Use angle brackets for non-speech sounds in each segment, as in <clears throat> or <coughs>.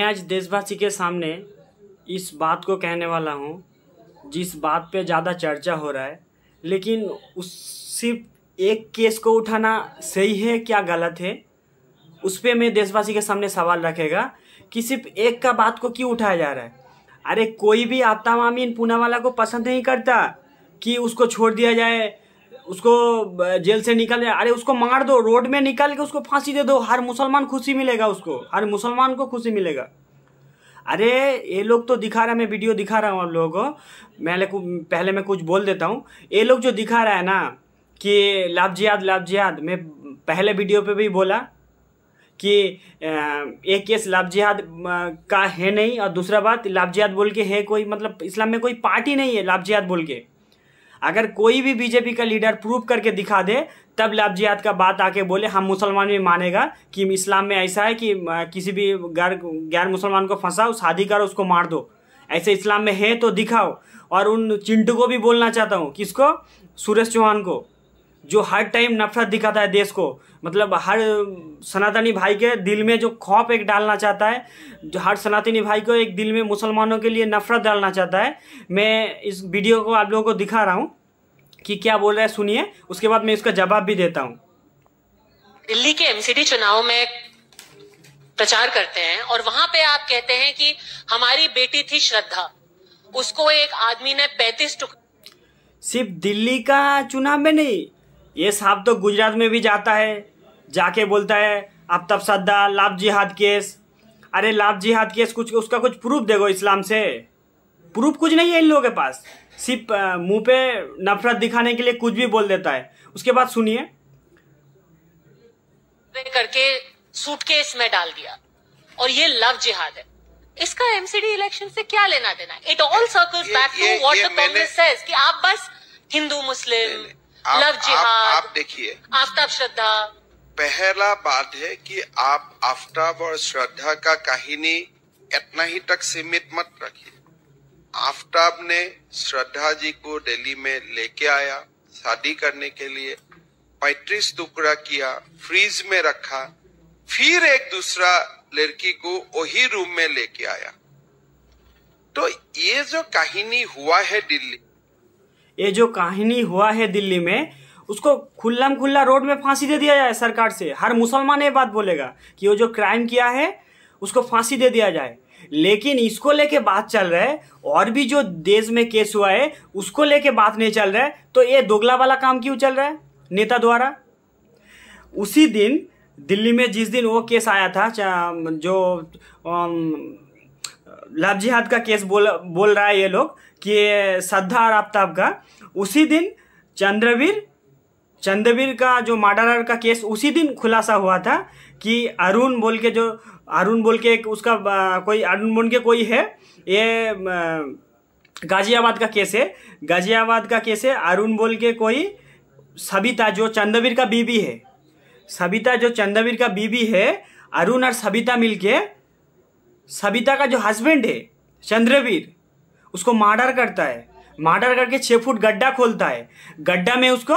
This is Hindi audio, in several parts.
मैं आज देशवासी के सामने इस बात को कहने वाला हूँ जिस बात पे ज़्यादा चर्चा हो रहा है लेकिन उस सिर्फ एक केस को उठाना सही है क्या गलत है उस पर मैं देशवासी के सामने सवाल रखेगा कि सिर्फ एक का बात को क्यों उठाया जा रहा है अरे कोई भी आपता इन पूना वाला को पसंद नहीं करता कि उसको छोड़ दिया जाए उसको जेल से निकल अरे उसको मार दो रोड में निकाल के उसको फांसी दे दो हर मुसलमान खुशी मिलेगा उसको हर मुसलमान को खुशी मिलेगा अरे ये लोग तो दिखा रहा है मैं वीडियो दिखा रहा हूँ आप लोगों को पहले पहले मैं कुछ बोल देता हूँ ये लोग जो दिखा रहा है ना कि लाभजियाद जियाद मैं पहले वीडियो पे भी बोला कि एक केस लाभजियाद का है नहीं और दूसरा बात जियाद बोल के है कोई मतलब इस्लाम में कोई पार्टी नहीं है जियाद बोल के अगर कोई भी बीजेपी का लीडर प्रूव करके दिखा दे तब लाभ का बात आके बोले हम मुसलमान भी मानेगा कि इस्लाम में ऐसा है कि किसी भी गैर गैर मुसलमान को फंसाओ शादी करो उसको मार दो ऐसे इस्लाम में है तो दिखाओ और उन चिंटू को भी बोलना चाहता हूँ किसको सूरज चौहान को जो हर टाइम नफरत दिखाता है देश को मतलब हर सनातनी भाई के दिल में जो खौफ एक डालना चाहता है जो हर सनातनी भाई को एक दिल में मुसलमानों के लिए नफरत डालना चाहता है मैं इस वीडियो को आप लोगों को दिखा रहा हूँ कि क्या बोल रहा है सुनिए उसके बाद मैं इसका जवाब भी देता हूँ दिल्ली के एमसीडी चुनाव में प्रचार करते हैं और वहां पे आप कहते हैं कि हमारी बेटी थी श्रद्धा उसको एक आदमी ने पैतीस सिर्फ दिल्ली का चुनाव में नहीं ये साहब तो गुजरात में भी जाता है जाके बोलता है तब श्रद्धा लाभ जिहाद केस अरे लाभ जिहाद केस कुछ उसका कुछ प्रूफ देगो इस्लाम से प्रूफ कुछ नहीं है इन लोगों के पास सिर्फ मुंह पे नफरत दिखाने के लिए कुछ भी बोल देता है उसके बाद सुनिए करके सूटकेस में डाल दिया और ये लव जिहाद है इसका एमसीडी इलेक्शन से क्या लेना देना it all circles back to what the Congress says कि आप बस हिंदू मुस्लिम लव जिहाद आप, देखिए आफ्ताब श्रद्धा पहला बात है कि आप आफ्ताब और श्रद्धा का कहानी इतना ही तक सीमित मत रखिए आफ्ताब ने श्रद्धा जी को दिल्ली में लेके आया शादी करने के लिए पैतृस टुकड़ा किया फ्रीज में रखा फिर एक दूसरा लड़की को वही रूम में लेके आया तो ये जो कहानी हुआ है दिल्ली ये जो कहानी हुआ है दिल्ली में उसको में खुल्ला रोड में फांसी दे दिया जाए सरकार से हर मुसलमान ये बात बोलेगा कि वो जो क्राइम किया है उसको फांसी दे दिया जाए लेकिन इसको लेके बात चल रहा है और भी जो देश में केस हुआ है उसको लेके बात नहीं चल रहा है तो ये दोगला वाला काम क्यों चल रहा है नेता द्वारा उसी दिन दिल्ली में जिस दिन वो केस आया था जो लव जिहाद का केस बोल बोल रहा है ये लोग कि श्रद्धा और आफ्ताब का उसी दिन चंद्रवीर चंद्रवीर का जो मर्डर का केस उसी दिन खुलासा हुआ था कि अरुण बोल के जो अरुण बोल के एक उसका कोई अरुण बोल के कोई है ये गाजियाबाद का केस है गाजियाबाद का केस है अरुण बोल के कोई सबिता जो चंद्रवीर का बीबी है सबिता जो चंद्रवीर का बीबी है अरुण और सबिता मिलके सबिता का जो हस्बैंड है चंद्रवीर उसको मर्डर करता है मर्डर करके छः फुट गड्ढा खोलता है गड्ढा में उसको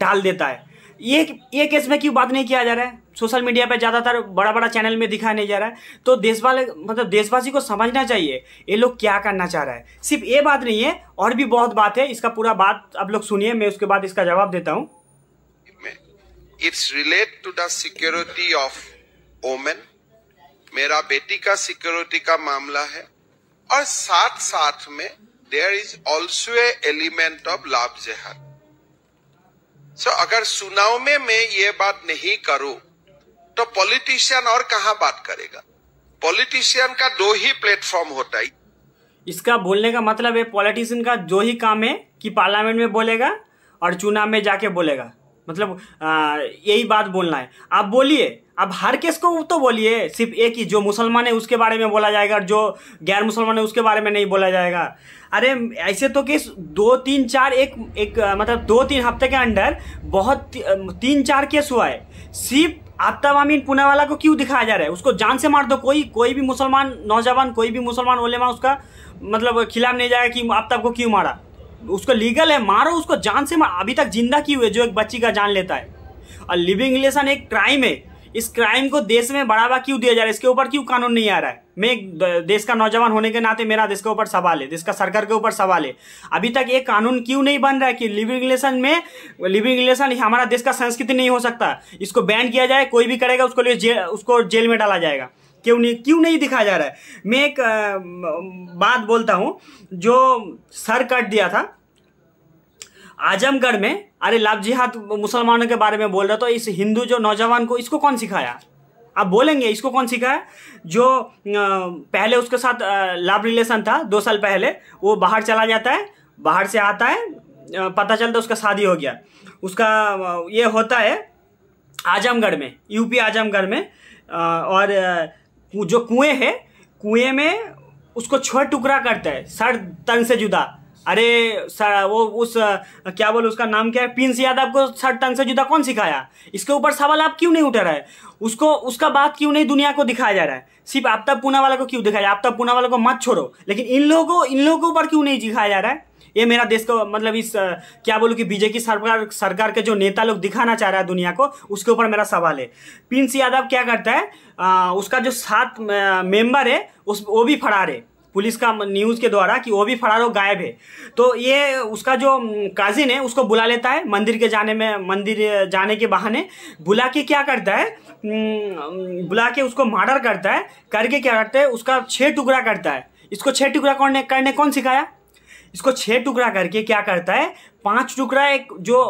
डाल देता है ये ये केस में क्यों बात नहीं किया जा रहा है सोशल मीडिया पे ज़्यादातर बड़ा बड़ा चैनल में दिखाया नहीं जा रहा है तो वाले मतलब देशवासी को समझना चाहिए ये लोग क्या करना चाह रहा है सिर्फ ये बात नहीं है और भी बहुत बात है इसका पूरा बात आप लोग सुनिए मैं उसके बाद इसका जवाब देता हूँ it's relate to the security of women मेरा बेटी का सिक्योरिटी का मामला है और साथ साथ में there is also element of love जेहाद सो so, अगर चुनाव में मैं ये बात नहीं करूं तो पॉलिटिशियन और कहा बात करेगा पॉलिटिशियन का दो ही प्लेटफॉर्म होता है इसका बोलने का मतलब है पॉलिटिशियन का जो ही काम है कि पार्लियामेंट में बोलेगा और चुनाव में जाके बोलेगा मतलब यही बात बोलना है आप बोलिए अब हर केस को तो बोलिए सिर्फ एक ही जो मुसलमान है उसके बारे में बोला जाएगा जो गैर मुसलमान है उसके बारे में नहीं बोला जाएगा अरे ऐसे तो केस दो तीन चार एक एक मतलब दो तीन हफ्ते के अंदर बहुत तीन चार केस हुआ है सिर्फ आफ्ताब अमीन पुनावाला वाला को क्यों दिखाया जा रहा है उसको जान से मार दो कोई कोई भी मुसलमान नौजवान कोई भी मुसलमान ओलेमा उसका मतलब खिलाफ नहीं जाएगा कि आपताब को क्यों मारा उसको लीगल है मारो उसको जान से मार अभी तक जिंदा की हुए जो एक बच्ची का जान लेता है और लिविंग रिलेशन एक क्राइम है इस क्राइम को देश में बढ़ावा क्यों दिया जा रहा है इसके ऊपर क्यों कानून नहीं आ रहा है मैं एक देश का नौजवान होने के नाते मेरा देश के ऊपर सवाल है देश का सरकार के ऊपर सवाल है अभी तक ये कानून क्यों नहीं बन रहा है कि लिविंग रिलेशन में लिविंग रिलेशन हमारा देश का संस्कृति नहीं हो सकता इसको बैन किया जाए कोई भी करेगा उसको लिए जे, उसको जेल में डाला जाएगा क्यों नहीं क्यों नहीं दिखाया जा रहा है मैं एक बात बोलता हूँ जो सर कट दिया था आजमगढ़ में अरे लाभ जिहाद मुसलमानों के बारे में बोल रहा तो इस हिंदू जो नौजवान को इसको कौन सिखाया आप बोलेंगे इसको कौन सिखाया जो पहले उसके साथ लाभ रिलेशन था दो साल पहले वो बाहर चला जाता है बाहर से आता है पता चलता उसका शादी हो गया उसका ये होता है आजमगढ़ में यूपी आजमगढ़ में और जो कुएं है कुएं में उसको छोड़ टुकड़ा करता है सर तन से जुदा अरे सर वो उस क्या बोलो उसका नाम क्या है पिंस यादव को सर तन से जुदा कौन सिखाया इसके ऊपर सवाल आप क्यों नहीं उठा रहा है उसको उसका बात क्यों नहीं दुनिया को दिखाया जा रहा है सिर्फ आफ्ताब पूना वाला को क्यों दिखाया आपता पूना वाला को मत छोड़ो लेकिन इन लोगों को इन लोगों पर ऊपर क्यों नहीं दिखाया जा रहा है ये मेरा देश को मतलब इस क्या बोलूँ कि बीजेपी सरकार सरकार के जो नेता लोग दिखाना चाह रहा है दुनिया को उसके ऊपर मेरा सवाल है पिंस यादव क्या करता है आ, उसका जो सात मेंबर है उस वो भी फरार है पुलिस का न्यूज़ के द्वारा कि वो भी फरार हो गायब है तो ये उसका जो काजिन है उसको बुला लेता है मंदिर के जाने में मंदिर जाने के बहाने बुला के क्या करता है बुला के उसको मर्डर करता है करके क्या करता है उसका छः टुकड़ा करता है इसको छः टुकड़ा करने करने कौन सिखाया इसको छः टुकड़ा करके क्या करता है पांच टुकड़ा एक जो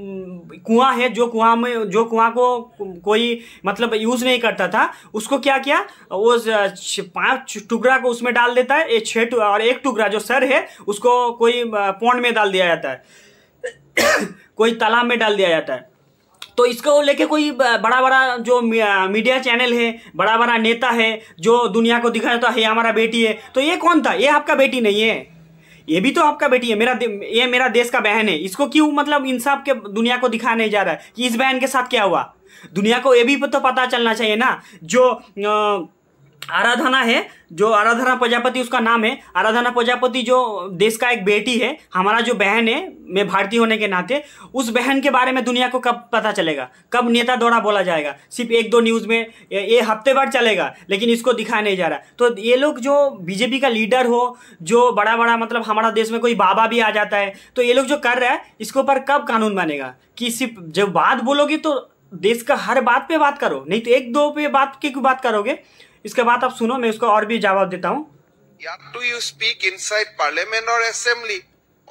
कुआं है जो कुआं में जो कुआं को कोई मतलब यूज नहीं करता था उसको क्या किया वो पांच टुकड़ा को उसमें डाल देता है छह और एक टुकड़ा जो सर है उसको कोई पौंड में डाल दिया जाता है <coughs> कोई तालाब में डाल दिया जाता है तो इसको लेके कोई बड़ा बड़ा जो मीडिया चैनल है बड़ा बड़ा नेता है जो दुनिया को दिखा जाता है हमारा बेटी है तो ये कौन था ये आपका बेटी नहीं है ये भी तो आपका बेटी है मेरा ये मेरा देश का बहन है इसको क्यों मतलब इंसाफ के दुनिया को दिखा नहीं जा रहा है कि इस बहन के साथ क्या हुआ दुनिया को ये भी तो पता चलना चाहिए ना जो आ, आराधना है जो आराधना प्रजापति उसका नाम है आराधना प्रजापति जो देश का एक बेटी है हमारा जो बहन है मैं भारतीय होने के नाते उस बहन के बारे में दुनिया को कब पता चलेगा कब नेता दौरा बोला जाएगा सिर्फ एक दो न्यूज़ में ये हफ्ते भर चलेगा लेकिन इसको दिखाया नहीं जा रहा तो ये लोग जो बीजेपी का लीडर हो जो बड़ा बड़ा मतलब हमारा देश में कोई बाबा भी आ जाता है तो ये लोग जो कर रहा है इसके ऊपर कब कानून बनेगा कि सिर्फ जब बात बोलोगी तो देश का हर बात पे बात करो नहीं तो एक दो पे बात की बात करोगे इसके बाद आप सुनो मैं इसको और भी जवाब देता हूँ to you speak inside parliament और असेंबली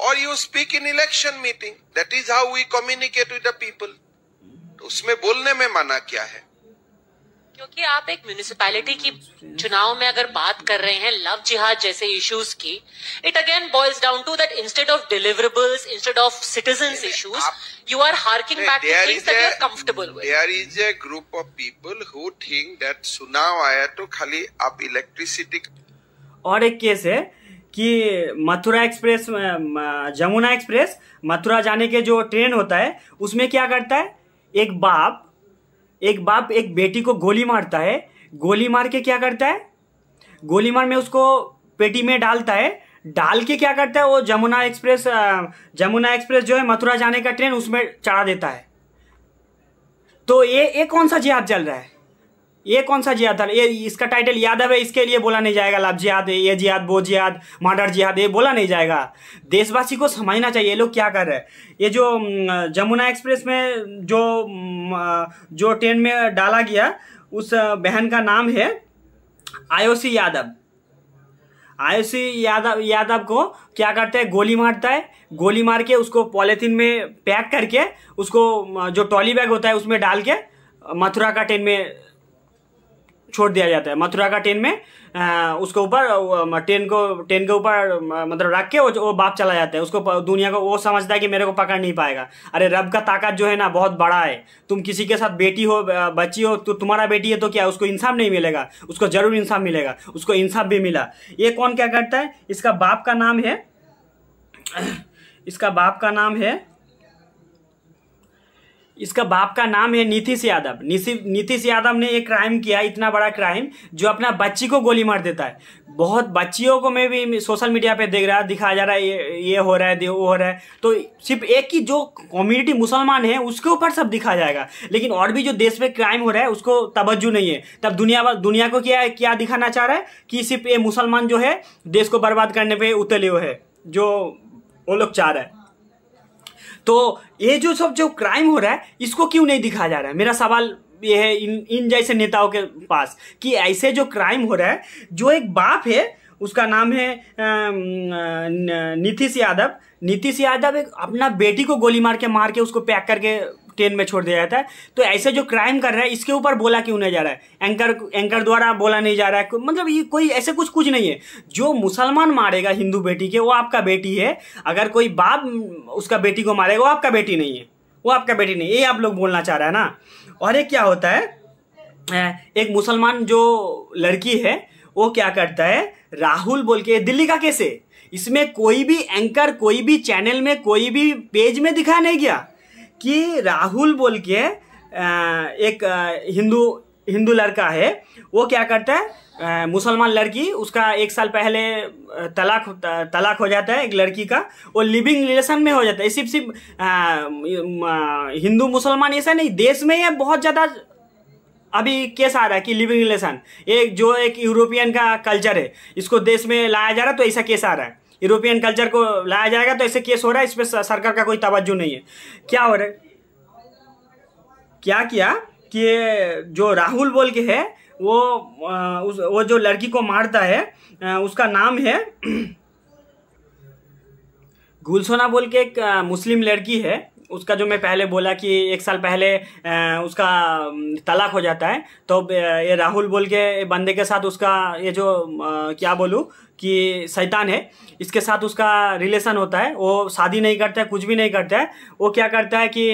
और you speak in election meeting that is how we communicate with the people उसमें बोलने में मना क्या है क्योंकि आप एक म्यूनिसपैलिटी की चुनाव में अगर बात कर रहे हैं लव जिहाद जैसे इश्यूज की it again boils down to that instead of deliverables instead of citizen issues you are harking back are comfortable there is a group of people who think that चुनाव आया तो खाली आप इलेक्ट्रिसिटी और एक केस है कि मथुरा एक्सप्रेस जमुना एक्सप्रेस मथुरा जाने के जो ट्रेन होता है उसमें क्या करता है एक बाप एक बाप एक बेटी को गोली मारता है गोली मार के क्या करता है गोली मार में उसको पेटी में डालता है डाल के क्या करता है वो जमुना एक्सप्रेस जमुना एक्सप्रेस जो है मथुरा जाने का ट्रेन उसमें चढ़ा देता है तो ये ये कौन सा जिहाद चल रहा है ये कौन सा जिहाद था ये इसका टाइटल यादव है इसके लिए बोला नहीं जाएगा लाभ जिहाद ये जिहाद वो जिहाद मर्डर जिहाद ये बोला नहीं जाएगा देशवासी को समझना चाहिए ये लोग क्या कर रहे हैं ये जो जमुना एक्सप्रेस में जो जो ट्रेन में डाला गया उस बहन का नाम है आयोसी यादव आयुषी यादव यादव को क्या करता है गोली मारता है गोली मार के उसको पॉलीथीन में पैक करके उसको जो ट्रॉली बैग होता है उसमें डाल के मथुरा का ट्रेन में छोड़ दिया जाता है मथुरा का टेन में आ, उसके ऊपर टेन को टेन के ऊपर मतलब रख के वो, वो बाप चला जाता है उसको दुनिया को वो समझता है कि मेरे को पकड़ नहीं पाएगा अरे रब का ताकत जो है ना बहुत बड़ा है तुम किसी के साथ बेटी हो बच्ची हो तो तुम्हारा बेटी है तो क्या उसको इंसाफ नहीं मिलेगा उसको ज़रूर इंसाफ मिलेगा उसको इंसाफ भी मिला ये कौन क्या करता है इसका बाप का नाम है इसका बाप का नाम है इसका बाप का नाम है नीतीश यादव नीतीश यादव ने एक क्राइम किया इतना बड़ा क्राइम जो अपना बच्ची को गोली मार देता है बहुत बच्चियों को मैं भी सोशल मीडिया पे देख रहा है दिखा जा रहा है ये ये हो रहा है वो हो रहा है तो सिर्फ एक ही जो कम्युनिटी मुसलमान है उसके ऊपर सब दिखा जाएगा लेकिन और भी जो देश में क्राइम हो रहा है उसको तवज्जो नहीं है तब दुनिया दुनिया को क्या क्या दिखाना चाह रहा है कि सिर्फ ये मुसलमान जो है देश को बर्बाद करने पर उतले हुए है जो वो लोग चाह रहे हैं तो ये जो सब जो क्राइम हो रहा है इसको क्यों नहीं दिखाया जा रहा है मेरा सवाल ये है इन इन जैसे नेताओं के पास कि ऐसे जो क्राइम हो रहा है जो एक बाप है उसका नाम है नीतीश यादव नीतीश यादव एक अपना बेटी को गोली मार के मार के उसको पैक करके टेन में छोड़ दिया जाता है तो ऐसे जो क्राइम कर रहा है इसके ऊपर बोला क्यों नहीं जा रहा है एंकर एंकर द्वारा बोला नहीं जा रहा है मतलब ये कोई ऐसे कुछ कुछ नहीं है जो मुसलमान मारेगा हिंदू बेटी के वो आपका बेटी है अगर कोई बाप उसका बेटी को मारेगा वो आपका बेटी नहीं है वो आपका बेटी नहीं ये आप लोग बोलना चाह रहे हैं ना और ये क्या होता है एक मुसलमान जो लड़की है वो क्या करता है राहुल बोल के दिल्ली का कैसे इसमें कोई भी एंकर कोई भी चैनल में कोई भी पेज में दिखाया नहीं गया कि राहुल बोल के एक हिंदू हिंदू लड़का है वो क्या करता है मुसलमान लड़की उसका एक साल पहले तलाक तलाक हो जाता है एक लड़की का वो लिविंग रिलेशन में हो जाता है सिर्फ सिर्फ हिंदू मुसलमान ऐसा नहीं देश में ये बहुत ज़्यादा अभी केस आ रहा है कि लिविंग रिलेशन एक जो एक यूरोपियन का कल्चर है इसको देश में लाया जा रहा है तो ऐसा केस आ रहा है यूरोपियन कल्चर को लाया जाएगा तो ऐसे केस हो रहा है इस पर सरकार का कोई तोज्जो नहीं है क्या हो रहा है क्या किया कि जो राहुल बोल के है वो उस वो जो लड़की को मारता है उसका नाम है <clears throat> गुलसोना बोल के एक मुस्लिम लड़की है उसका जो मैं पहले बोला कि एक साल पहले उसका तलाक हो जाता है तो ये राहुल बोल के बंदे के साथ उसका ये जो क्या बोलूँ कि शैतान है इसके साथ उसका रिलेशन होता है वो शादी नहीं करता है कुछ भी नहीं करता है वो क्या करता है कि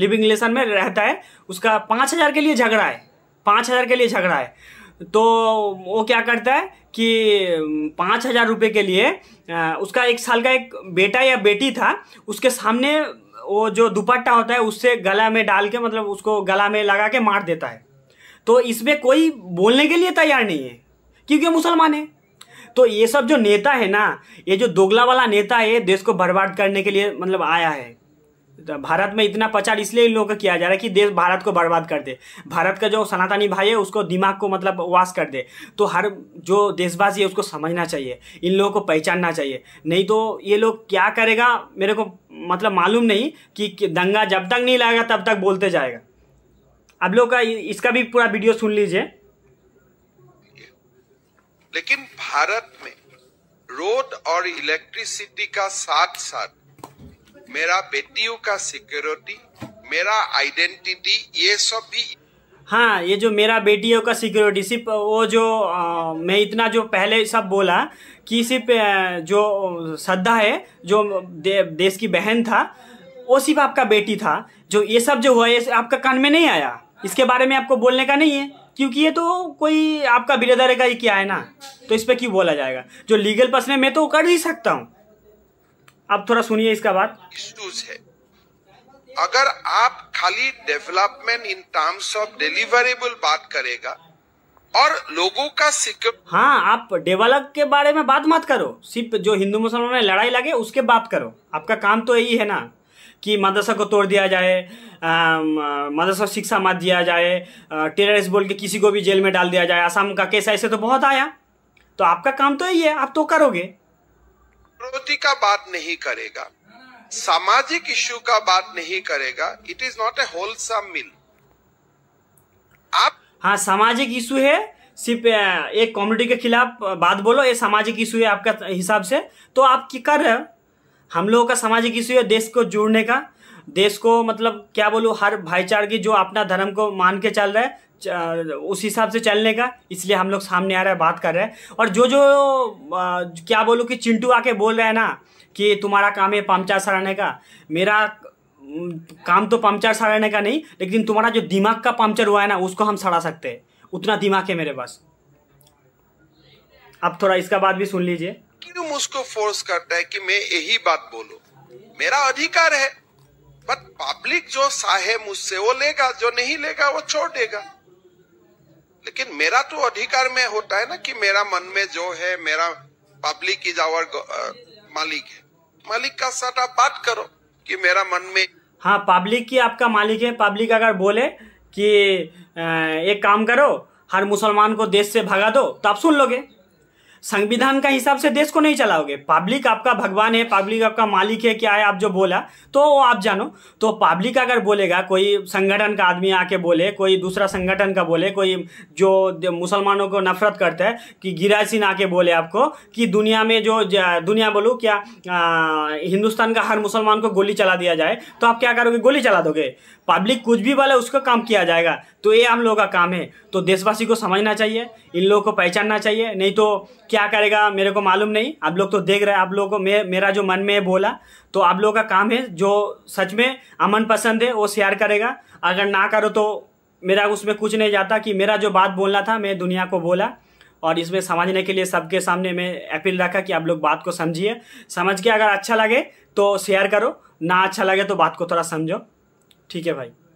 लिविंग रिलेशन में रहता है उसका पाँच हज़ार के लिए झगड़ा है पाँच हज़ार के लिए झगड़ा है तो वो क्या करता है कि पाँच हजार रुपये के लिए उसका एक साल का एक बेटा या बेटी था उसके सामने वो जो दुपट्टा होता है उससे गला में डाल के मतलब उसको गला में लगा के मार देता है तो इसमें कोई बोलने के लिए तैयार नहीं है क्योंकि मुसलमान है तो ये सब जो नेता है ना ये जो दोगला वाला नेता है देश को बर्बाद करने के लिए मतलब आया है भारत में इतना प्रचार इसलिए इन लोगों का किया जा रहा है कि देश भारत को बर्बाद कर दे भारत का जो सनातनी भाई है उसको दिमाग को मतलब वास कर दे तो हर जो देशवासी है उसको समझना चाहिए इन लोगों को पहचानना चाहिए नहीं तो ये लोग क्या करेगा मेरे को मतलब मालूम नहीं कि दंगा जब तक नहीं लगेगा तब तक बोलते जाएगा आप लोग का इसका भी पूरा वीडियो सुन लीजिए लेकिन भारत में रोड और इलेक्ट्रिसिटी का साथ साथ मेरा बेटियों का सिक्योरिटी मेरा आइडेंटिटी ये सब भी हाँ ये जो मेरा बेटियों का सिक्योरिटी सिर्फ वो जो आ, मैं इतना जो पहले सब बोला कि सिर्फ जो श्रद्धा है जो दे, देश की बहन था वो सिर्फ आपका बेटी था जो ये सब जो हुआ ये आपका कान में नहीं आया इसके बारे में आपको बोलने का नहीं है क्योंकि ये तो कोई आपका बिरादर का ही क्या है ना तो इस पर क्यों बोला जाएगा जो लीगल पर्सन है मैं तो कर ही सकता हूँ अब थोड़ा सुनिए इसका बात इश्यूज है अगर आप खाली development in terms of deliverable बात करेगा और लोगों का सिक्योर हाँ आप डेवलप के बारे में बात मत करो सिर्फ जो हिंदू मुसलमान में लड़ाई लगे उसके बात करो आपका काम तो यही है ना कि मदरसा को तोड़ दिया जाए मदरसा शिक्षा मत दिया जाए टेररिस्ट बोल के किसी को भी जेल में डाल दिया जाए आसाम का केस ऐसे तो बहुत आया तो आपका काम तो यही है आप तो करोगे विरोधी का बात नहीं करेगा सामाजिक इश्यू का बात नहीं करेगा it is not a wholesome meal आप हाँ सामाजिक इशू है सिर्फ एक कम्युनिटी के खिलाफ बात बोलो ये सामाजिक इशू है आपका हिसाब से तो आप क्या कर रहे हो हम लोगों का सामाजिक इशू है देश को जोड़ने का देश को मतलब क्या बोलूँ हर भाईचारे की जो अपना धर्म को मान के चल रहे उस हिसाब से चलने का इसलिए हम लोग सामने आ रहे हैं बात कर रहे हैं और जो जो आ, क्या बोलूँ कि चिंटू आके बोल रहे है ना कि तुम्हारा काम है पंचर सराने का मेरा काम तो पंचर सराने का नहीं लेकिन तुम्हारा जो दिमाग का पंचर हुआ है ना उसको हम सड़ा सकते हैं उतना दिमाग है मेरे पास आप थोड़ा इसका बात भी सुन लीजिए क्यों मुझको फोर्स करता है कि मैं यही बात बोलू मेरा अधिकार है बट पब्लिक जो साहे मुझसे वो लेगा जो नहीं लेगा वो छोड़ देगा लेकिन मेरा तो अधिकार में होता है ना कि मेरा मन में जो है मेरा पब्लिक इज आवर मालिक है मालिक का साथ आप बात करो कि मेरा मन में हाँ पब्लिक की आपका मालिक है पब्लिक अगर बोले कि uh, एक काम करो हर मुसलमान को देश से भगा दो तो आप सुन लोगे संविधान का हिसाब से देश को नहीं चलाओगे पब्लिक आपका भगवान है पब्लिक आपका मालिक है क्या है आप जो बोला तो वो आप जानो तो पब्लिक अगर बोलेगा कोई संगठन का आदमी आके बोले कोई दूसरा संगठन का बोले कोई जो मुसलमानों को नफरत करता है कि गिरा सिंह आके बोले आपको कि दुनिया में जो दुनिया बोलूँ क्या आ, हिंदुस्तान का हर मुसलमान को गोली चला दिया जाए तो आप क्या करोगे गोली चला दोगे पब्लिक कुछ भी बोले उसका काम किया जाएगा तो ये हम लोगों का काम है तो देशवासी को समझना चाहिए इन लोगों को पहचानना चाहिए नहीं तो क्या करेगा मेरे को मालूम नहीं आप लोग तो देख रहे हैं आप लोगों को मे, मेरा जो मन में बोला तो आप लोगों का काम है जो सच में अमन पसंद है वो शेयर करेगा अगर ना करो तो मेरा उसमें कुछ नहीं जाता कि मेरा जो बात बोलना था मैं दुनिया को बोला और इसमें समझने के लिए सबके सामने मैं अपील रखा कि आप लोग बात को समझिए समझ के अगर अच्छा लगे तो शेयर करो ना अच्छा लगे तो बात को थोड़ा समझो ठीक है भाई